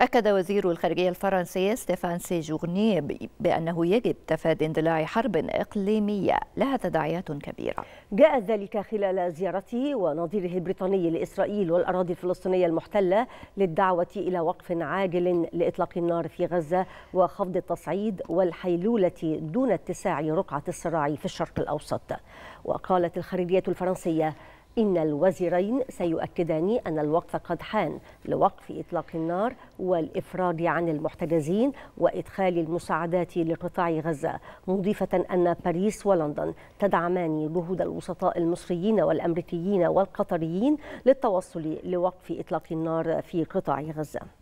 أكد وزير الخارجية الفرنسي ستيفان سيجورني بأنه يجب تفادي اندلاع حرب إقليمية لها تداعيات كبيرة جاء ذلك خلال زيارته ونظيره البريطاني لإسرائيل والأراضي الفلسطينية المحتلة للدعوة إلى وقف عاجل لإطلاق النار في غزة وخفض التصعيد والحيلولة دون اتساع رقعة الصراع في الشرق الأوسط وقالت الخارجية الفرنسية إن الوزيرين سيؤكدان أن الوقت قد حان لوقف إطلاق النار والإفراد عن المحتجزين وإدخال المساعدات لقطاع غزة مضيفة أن باريس ولندن تدعمان جهود الوسطاء المصريين والأمريكيين والقطريين للتوصل لوقف إطلاق النار في قطاع غزة